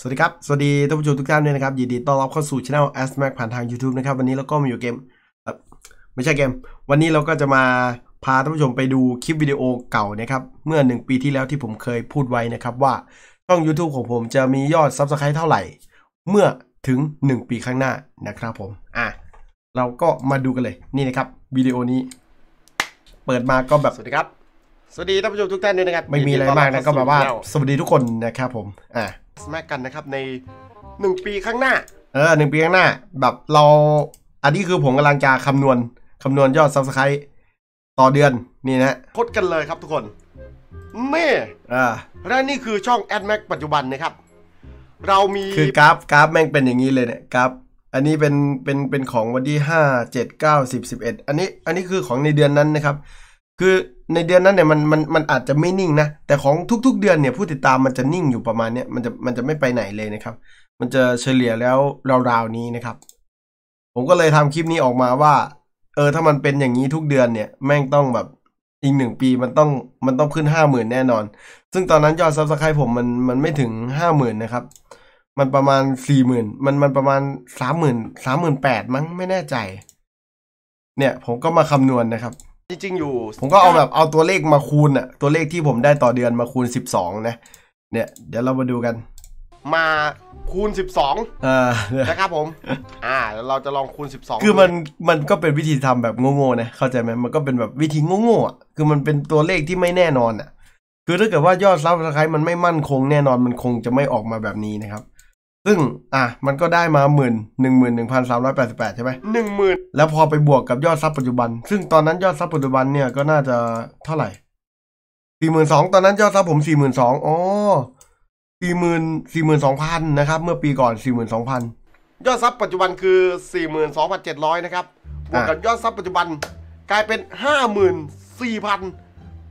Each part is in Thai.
สวัสดีครับ สวัสดีท่านผู้ชมทุกท่านด้วยนะครับ ยินดีต้อนรับเข้าสู่ช่อง s m a กผ่านทาง YouTube นะครับ วันนี้เราก็มาอยู่เกม ไม่ใช่เกม วันนี้เราก็จะมาพาท่านผู้ชมไปดูคลิปวิดีโอเก่านะครับ เมื่อ 1 ปีที่แล้วที่ผมเคยพูดไว้นะครับว่าช่อง YouTube ของผมจะมียอดซับสไครต์เท่าไหร่ เมื่อถึง 1 ปีข้างหน้านะครับผม อ่ะ เราก็มาดูกันเลยนี่นะครับวิดีโอนี้ เปิดมาก็แบบสวัสดีครับ สวัสดีท่านผู้ชมทุกท่านด้วยนะครับ ไม่มีอะไรมากนะก็แบบว่าสวัสดีทุกคนนะครับผมอ่ะแมกกันนะครับในหนึ่งปีข้างหน้าเออหนึ่งปีข้างหน้าแบบเราอันนี้คือผมกำลังจะคำนวณคำนวณยอดซับสไครต์ต่อเดือน นี่นะคดกันเลยครับทุกคนเม่อ่าและนี่คือช่องแอดแม็กปัจจุบันนะครับเรามีคือกราฟกราฟแม่งเป็นอย่างนี้เลยเนี่ยกราฟอันนี้เป็นเป็นเป็นของวันที่ห้าเจ็ดเก้าสิบสิบเอ็ดอันนี้อันนี้คือของในเดือนนั้นนะครับคือในเดือนนั้นเนี่ยมันมันมันอาจจะไม่นิ่งนะแต่ของทุก ๆ เดือนเนี่ยผู้ติดตามมันจะนิ่งอยู่ประมาณเนี้ยมันจะมันจะไม่ไปไหนเลยนะครับ มันจะเฉลี่ยแล้วราวๆนี้นะครับ ผมก็เลยทำคลิปนี้ออกมาว่า เออถ้ามันเป็นอย่างนี้ทุกเดือนเนี่ยแม่งต้องแบบอีกหนึ่งปีมันต้องมันต้องขึ้นห้าหมื่นแน่นอน ซึ่งตอนนั้นยอดซับสไครต์ผมมันมันไม่ถึงห้าหมื่นนะครับมันประมาณสี่หมื่นมันมันประมาณสามหมื่นสามหมื่นแปดมั้งไม่แน่ใจ เนี่ยผมก็มาคำนวณนนะครับจริงๆอยู่ผมก็เอาแบบเอาตัวเลขมาคูณอะตัวเลขที่ผมได้ต่อเดือนมาคูณ 12นะเนี่ยเดี๋ยวเรามาดูกัน มาคูณ 12อ่านะครับผมอ่า เราจะลองคูณ 12 คือมันมันก็เป็นวิธีทำแบบโง่ๆนะเข้าใจไหมมันก็เป็นแบบวิธีโง่ๆอ่ะคือมันเป็นตัวเลขที่ไม่แน่นอนอ่ะ คือถ้าเกิดว่ายอดซับสไครต์มันไม่มั่นคงแน่นอนมันคงจะไม่ออกมาแบบนี้นะครับซึ่งอ่ะมันก็ได้มาหมื่นหนึ่งหมื่นหนึ่งพันสามร้อยแปดสิบแปดใช่ไหมหนึ่งหมื่นแล้วพอไปบวกกับยอดซับปัจจุบัน ซึ่งตอนนั้นยอดซับปัจจุบันเนี่ยก็น่าจะเท่าไหร่สี่หมื่นสองตอนนั้นยอดซับผมสี่หมื่นสองอ๋อสี่หมื่นสี่หมื่นสองพันนะครับ เมื่อปีก่อนสี่หมื่นสองพันยอดซับปัจจุบัน คือสี่หมื่นสองพันเจ็ดร้อยนะครับบวกกับยอดซับปัจจุบันกลายเป็นห้าหมื่นสี่พัน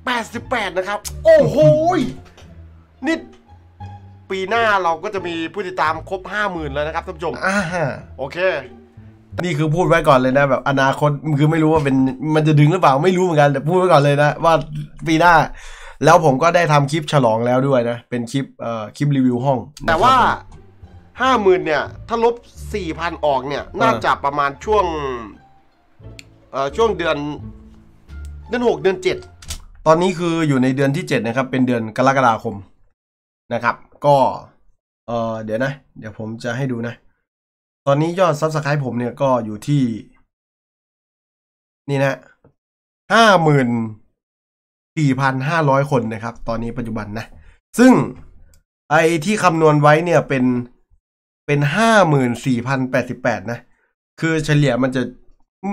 แปดสิบแปดนะครับ โอ้โหนี่ปีหน้าเราก็จะมีผู้ติดตามครบ 50,000 แล้วนะครับท่านผู้ชมอ่าโอเค นี่คือพูดไว้ก่อนเลยนะ แบบอนาคตคือไม่รู้ว่าเป็นมันจะดึงหรือเปล่าไม่รู้เหมือนกัน แต่พูดไว้ก่อนเลยนะ ว่าปีหน้า แล้วผมก็ได้ทำคลิปฉลองแล้วด้วยนะ เป็นคลิปเอ่อคลิปรีวิวห้อง แต่ว่าห้าหมื่นเนี่ย ถ้าลบสี่พันออกเนี่ย น่าจะประมาณช่วงเอ่อช่วงเดือน เดือนหกเดือนเจ็ดตอนนี้คืออยู่ในเดือนที่เจ็ดนะครับ เป็นเดือนกรกฎาคมนะครับก็เออเดี๋ยวนะ เดี๋ยวผมจะให้ดูนะ ตอนนี้ยอดซับสไครป์ผมเนี่ยก็อยู่ที่ นี่นะ ห้าหมื่นสี่พันห้าร้อยคนนะครับ ตอนนี้ปัจจุบันนะ ซึ่งไอที่คำนวณไว้เนี่ยเป็น เป็นห้าหมื่นสี่พันแปดสิบแปดนะ คือเฉลี่ยมันจะ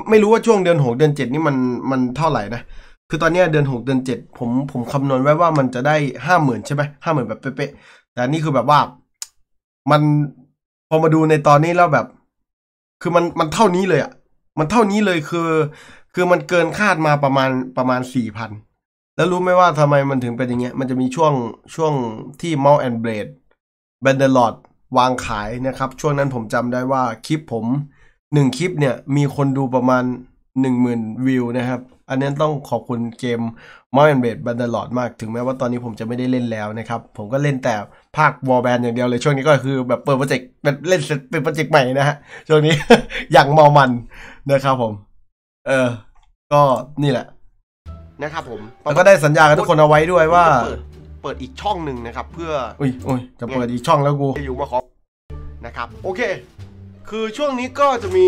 ไม่รู้ว่าช่วงเดือนหกเดือนเจ็ดนี่มัน มันเท่าไหร่นะ คือตอนนี้เดือนหกเดือนเจ็ดผม ผมคำนวณไว้ว่ามันจะได้ห้าหมื่นใช่ไหมห้าหมื่นแบบเป๊ะแต่นี่คือแบบว่ามันพอมาดูในตอนนี้แล้วแบบ คือมันมันเท่านี้เลยอะ่ะ มันเท่านี้เลยคือ คือมันเกินคาดมาประมาณประมาณสี่พันแล้วรู้ไหมว่าทำไมมันถึงเป็นอย่างเงี้ยมันจะมีช่วงช่วงที่ m ัลแอนเบรดแบนเดลอดวางขายนะครับ ช่วงนั้นผมจำได้ว่าคลิปผม หนึ่งคลิปเนี่ยมีคนดูประมาณ10,000วิวนะครับ อันนี้ต้องขอบคุณเกมมอ n เบ d บันดลอดมาก ถึงแม้ว่าตอนนี้ผมจะไม่ได้เล่นแล้วนะครับ ผมก็เล่นแต่ ภาควอลแบนอย่างเดียวเลยช่วงนี้ก็คือแบบเปิดโปรเจกต์เล่นเป็นโปรเจกต์ใหม่นะฮะช่วงนี้อย่างเมามัน นะครับผม เออ ก็นี่แหละนะครับผมแล้วก็ได้สัญญากับทุกคนเอาไว้ด้วยว่า เปิดอีกช่องหนึ่งนะครับ เพื่ออุ้ยอุ้ยจะเปิดอีกช่องแล้วกูอยู่มาขอ นะครับ โอเค คือช่วงนี้ก็จะมี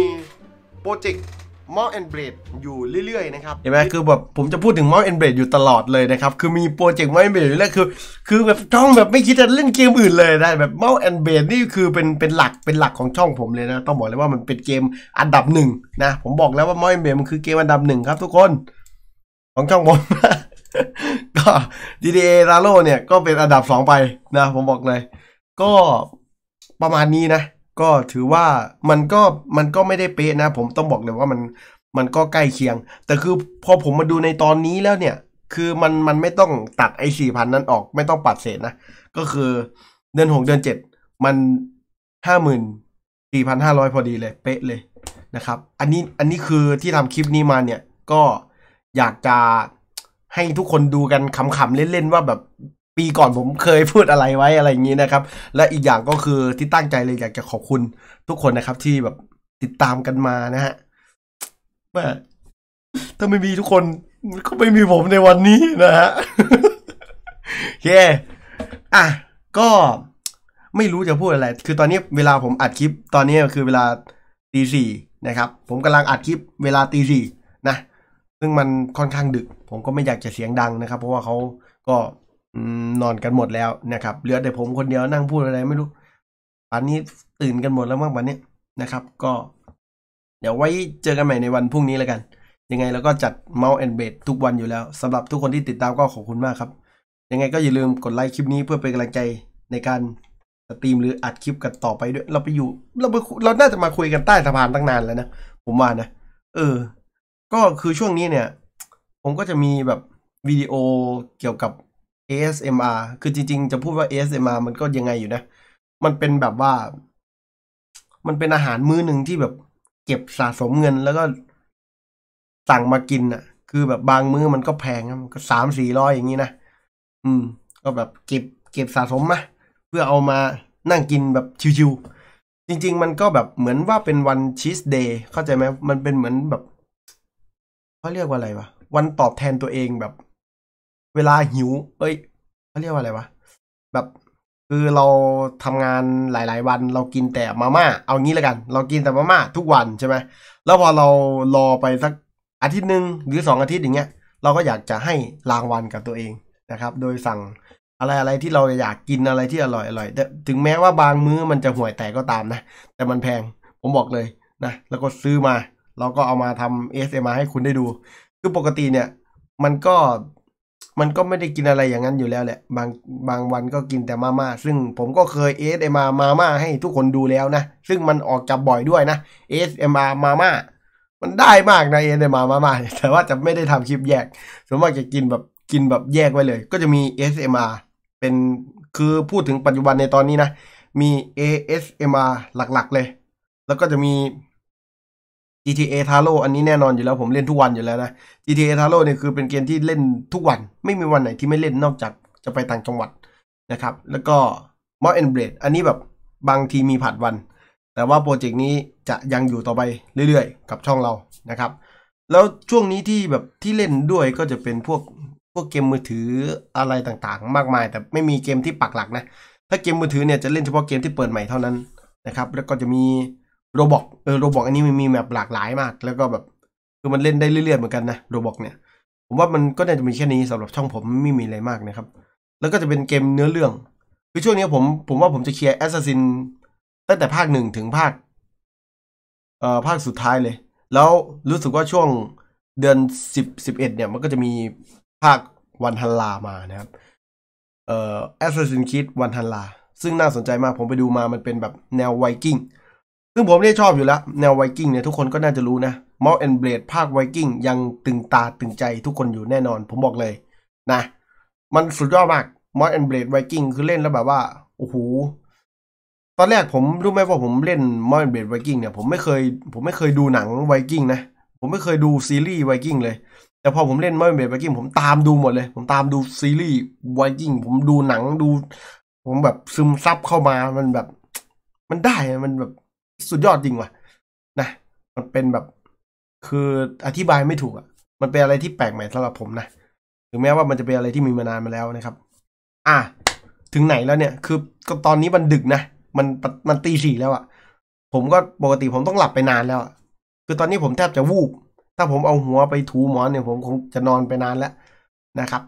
โปรเจกต์มอสแอนเบรดอยู่เรื่อยๆนะครับเห็นไหมคือแบบ ผมจะพูดถึงมอสแอนเบรดอยู่ตลอดเลยนะครับ คือมีโปรเจกต์มอสแอนเบรดอยู่แล้วคือคือแบบช่องแบบไม่คิดจะเล่นเกมอื่นเลยนะแบบมอสแอนเบรดนี่คือเป็นเป็นหลักเป็นหลักของช่องผมเลยนะต้องบอกเลยว่ามันเป็นเกมอันดับหนึ่งนะผมบอกแล้วว่ามอสแอนเบรดมันคือเกมอันดับหนึ่งครับ ทุกคน ของช่องผมก็ DDA ลาโลเนี่ยก็เป็นอันดับสองไปนะผมบอกเลย ก็ประมาณนี้นะก็ถือว่ามันก็มันก็ไม่ได้เป๊ะนะ ผมต้องบอกเลยว่ามันมันก็ใกล้เคียง แต่คือพอผมมาดูในตอนนี้แล้วเนี่ยคือมันมันไม่ต้องตัดไอ้สี่พันนั้นออกไม่ต้องปัดเศษนะ ก็คือ เดือนหกเดือนเจ็ดมันห้าหมื่นสี่พันห้าร้อยพอดีเลยเป๊ะเลยนะครับ อันนี้อันนี้คือที่ทำคลิปนี้มาเนี่ยก็อยากจะให้ทุกคนดูกันขำๆเล่นๆ ว่าแบบปีก่อนผมเคยพูดอะไรไว้อะไรอย่างนี้นะครับ และอีกอย่างก็คือที่ตั้งใจเลยอยากจะขอบคุณทุกคนนะครับ ที่แบบติดตามกันมานะฮะแม่ถ้าไม่มีทุกคน ก็ไม่มีผมในวันนี้นะฮะโอเคอ่ะก็ไม่รู้จะพูดอะไร คือตอนนี้ เวลาผมอัดคลิปตอนนี้คือเวลาตีสี่นะครับ ผมกำลังอัดคลิป เวลาตีสี่นะซึ่งมันค่อนข้างดึก ผมก็ไม่อยากจะเสียงดังนะครับ เพราะว่าเขาก็นอนกันหมดแล้วนะครับ เหลือแต่ผมคนเดียวนั่งพูดอะไรไม่รู้ตอนนี้ตื่นกันหมดแล้วมากวันนี้ นะครับก็ เดี๋ยวไว้เจอกันใหม่ในวันพรุ่งนี้แล้วกัน ยังไงเราก็จัดเมาส์แอนเบดทุกวันอยู่แล้วสำหรับทุกคนที่ติดตามก็ขอบคุณมากครับ ยังไงก็อย่าลืมกดไลค์คลิปนี้เพื่อเป็นกำลังใจในการสตรีมหรืออัดคลิปกันต่อไปด้วย เราไปอยู่เราไปเราน่าจะมาคุยกันใต้สะพานตั้งนานแล้วนะผมว่านะเออ ก็คือช่วงนี้เนี่ย ผมก็จะมีแบบวิดีโอเกี่ยวกับ ASMR คือจริง ๆ จะพูดว่า ASMR มันก็ยังไงอยู่นะ มันเป็นแบบว่า มันเป็นอาหารมื้อหนึ่งที่แบบ เก็บสะสมเงิน แล้วก็สั่งมากินอะ่ะ คือแบบบางมื้อมันก็แพงมันก็สามสี่ร้อยอย่างนี้นะ อืม ก็แบบเก็บ เก็บสะสมมาเพื่อเอามานั่งกินแบบชิวๆจริง ๆมันก็แบบเหมือนว่าเป็นวันชีสเดย์เข้าใจไหม มันเป็นเหมือนแบบเขาเรียกว่าอะไรวะ วันตอบแทนตัวเองแบบเวลาหิวเอ้ยเขาเรียกว่าอะไรวะ แบบ คือเราทำงานหลาย ๆ วัน เรากินแต่มาม่า เอางี้ลวกัน เรากินแต่มาม่าทุกวันใช่ไหม แล้วพอเรารอไปสักอาทิตย์หนึ่งหรือสองอาทิตย์อย่างเงี้ย เราก็อยากจะให้รางวัลกับตัวเองนะครับ โดยสั่งอะไรอะไรที่เราอยากกินอะไรที่อร่อยอร่อยถึงแม้ว่าบางมื้อมันจะห่วยแตกก็ตามนะ แต่มันแพง ผมบอกเลยนะ แล้วก็ซื้อมา เราก็เอามาทำเอสเอมาให้คุณได้ดู คือปกติเนี่ย มันก็มันก็ไม่ได้กินอะไรอย่างนั้นอยู่แล้วแหละบางบางวันก็กินแต่มาม่าซึ่งผมก็เคยเอสเอ็มาม่าให้ทุกคนดูแล้วนะ ซึ่งมันออกจับบ่อยด้วยนะเอสเอ็มาม่ามันได้มากนะเอสเอ็มาม่าแต่ว่าจะไม่ได้ทำคลิปแยก สมวมาิจะกินแบบกินแบบแยกไว้เลย ก็จะมีเอสอาร์เป็นคือพูดถึงปัจจุบันในตอนนี้นะมีเอสอาร์หลักๆเลย แล้วก็จะมี GTA t a r o อันนี้แน่นอนอยู่แล้วผมเล่นทุกวันอยู่แล้วนะ GTA t a r o เนี่ยคือเป็นเกมที่เล่นทุกวันไม่มีวันไหนที่ไม่เล่นนอกจากจะไปต่างจังหวัดนะครับแล้วก็ m o d and Blade อันนี้แบบบางทีมีผัดวัน แต่ว่าโปรเจกต์นี้จะยังอยู่ต่อไปเรื่อยๆ กับช่องเรานะครับ แล้วช่วงนี้ที่แบบที่เล่นด้วยก็จะเป็นพวกพวกเกมมือถืออะไรต่างๆ มากมาย แต่ไม่มีเกมที่ปักหลักนะถ้าเกมมือถือเนี่ยจะเล่นเฉพาะเกมที่เปิดใหม่เท่านั้นนะครับแล้วก็จะมีโรบอกเออโรบอกอันนี้มันมีแบบหลากหลายมาก แล้วก็แบบ คือมันเล่นได้เรื่อยๆเหมือนกันนะโรบอกเนี่ย ผมว่ามันก็น่าจะมีแค่นี้สำหรับช่องผมไม่มีอะไรมากนะครับ แล้วก็จะเป็นเกมเนื้อเรื่องคือช่วงนี้ผม ผมว่าผมจะเคลียร์แอสซัสซินตั้งแต่ภาคหนึ่งถึงภาคเอ่อภาคสุดท้ายเลย แล้วรู้สึกว่าช่วงเดือนสิบสิบเอ็ดเนี่ยมันก็จะมีภาควันฮันลามานะครับเอ่อแอสซัสซินคิดวันฮันลาซึ่งน่าสนใจมากผมไปดูมามันเป็นแบบแนวไวกิ้งซึ่งผมเนี่ยชอบอยู่แล้วแนวไวกิ้งเนี่ยทุกคนก็น่าจะรู้นะมอลแอนเบลดภาคไวกิ้งยังตึงตาตึงใจ ทุกคนอยู่แน่นอน ผมบอกเลย นะมันสุดยอดมากมอลแอนเบลดไวกิ้งคือเล่นแล้วแบบว่าโอ้โหตอนแรกผมรู้ไหมว่าผมเล่นมอลแอนเบลดไวกิ้งเนี่ยผมไม่เคยผมไม่เคยดูหนังไวกิ้งนะผมไม่เคยดูซีรีส์ไวกิ้งเลยแต่พอผมเล่นมอลแอนเบลดไวกิ้งผมตามดูหมดเลย ผมตามดูซีรีส์ไวกิ้งผมดูหนังดู ผมแบบซึมซับเข้ามามันแบบ มันได้ มันแบบสุดยอดจริงว่ะนะมันเป็นแบบคืออธิบายไม่ถูกอะ่ะ มันเป็นอะไรที่แปลกใหม่สำหรับผมนะถึงแม้ว่ามันจะเป็นอะไรที่มีมานานมาแล้วนะครับ อ่ะถึงไหนแล้วเนี่ยคือ ก็ตอนนี้มันดึกนะมันมันตีสี่แล้วอะ่ะผมก็ปกติผมต้องหลับไปนานแล้วอะ่ะ คือตอนนี้ผมแทบจะวูบถ้าผมเอาหัวไปถูหมอนเนี่ย ผมคงจะนอนไปนานแล้วนะครับ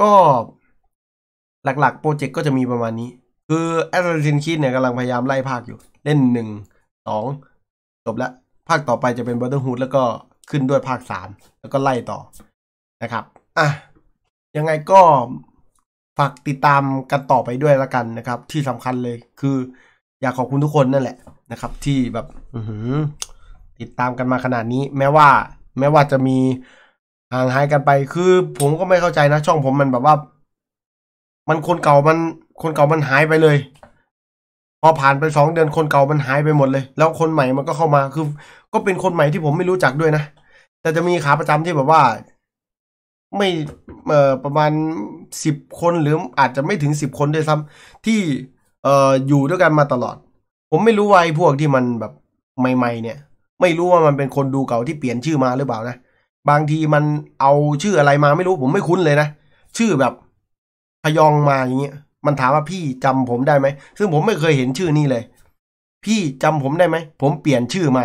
ก็หลัก ๆ โปรเจกต์ก็จะมีประมาณนี้ คือ Assassin's Creed เนี่ยกำลังพยายามไล่ภาคอยู่เล่นหนึ่ง สองจบแล้ว ภาคต่อไปจะเป็น Brotherhood แล้วก็ขึ้นด้วยภาคสามแล้วก็ไล่ต่อนะครับ อ่ะยังไงก็ฝากติดตามกันต่อไปด้วยละกันนะครับ ที่สำคัญเลยคืออยากขอบคุณทุกคนนั่นแหละนะครับ ที่แบบติดตามกันมาขนาดนี้ แม้ว่า แม้ว่าจะมีห่างหายกันไป คือผมก็ไม่เข้าใจนะ ช่องผมมันแบบว่า มันคนเก่ามันคนเก่ามันหายไปเลยพอผ่านไปสองเดือนคนเก่ามันหายไปหมดเลย แล้วคนใหม่มันก็เข้ามาคือ ก็เป็นคนใหม่ที่ผมไม่รู้จักด้วยนะแต่จะมีขาประจำที่แบบว่า ไม่เอ่อ ประมาณสิบคนหรืออาจจะไม่ถึงสิบคนด้วยซ้ำ ที่เอ่ออยู่ด้วยกันมาตลอด ผมไม่รู้ว่าไอ้พวกที่มันแบบใหม่ ๆ เนี่ย ไม่รู้ว่ามันเป็นคนดูเก่าที่เปลี่ยนชื่อมาหรือเปล่านะบางทีมันเอาชื่ออะไรมาไม่รู้ ผมไม่คุ้นเลยนะชื่อแบบพยองมาอย่างเงี้ยมันถามว่าพี่จำผมได้ไหมซึ่งผมไม่เคยเห็นชื่อนี่เลย พี่จำผมได้ไหมผมเปลี่ยนชื่อมา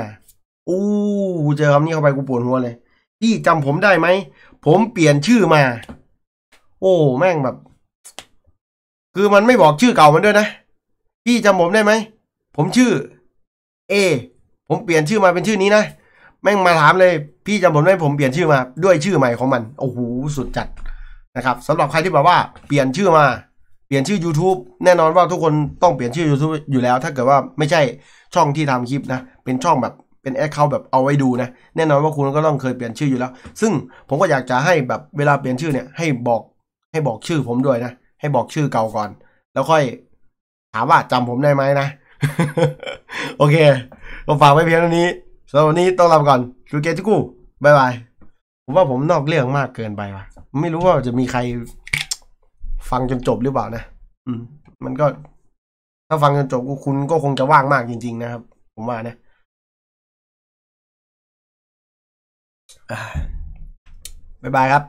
อู้เจอคำนี้เข้าไปกูปวดหัวเลย พี่จำผมได้ไหมผมเปลี่ยนชื่อมา โอ้ แม่งแบบ คือมันไม่บอกชื่อเก่ามันด้วยนะ พี่จำผมได้ไหมผมชื่อ เอ ผมเปลี่ยนชื่อมาเป็นชื่อนี้นะ แม่งมาถามเลย พี่จำผมได้ผมเปลี่ยนชื่อมา ด้วยชื่อใหม่ของมัน โอ้โหสุดจัดนะครับสำหรับใครที่แบบว่า เปลี่ยนชื่อมาเปลี่ยนชื่อ YouTube แน่นอนว่าทุกคนต้องเปลี่ยนชื่อ YouTube อยู่แล้ว ถ้าเกิดว่าไม่ใช่ช่องที่ทำคลิปนะ เป็นช่องแบบเป็นแอคเคาท์แบบเอาไว้ดูนะแน่นอนว่าคุณก็ต้องเคยเปลี่ยนชื่ออยู่แล้ว ซึ่งผมก็อยากจะให้แบบเวลาเปลี่ยนชื่อเนี่ยให้บอกให้บอกชื่อผมด้วยนะ ให้บอกชื่อเก่าก่อน แล้วค่อยถามว่าจำผมได้ไหมนะโอเคก็ฝากไว้เพียงเท่านี้สำหรับวันนี้ต้องลาก่อนสุเกจิกูบายบาย ผมว่าผมนอกเรื่องมากเกินไปว่ะ ไม่รู้ว่าจะมีใครฟังจนจบหรือเปล่านะ อืม มันก็ถ้าฟังจนจบคุณก็คงจะว่างมากจริงๆนะครับ ผมว่านะบายบายครับ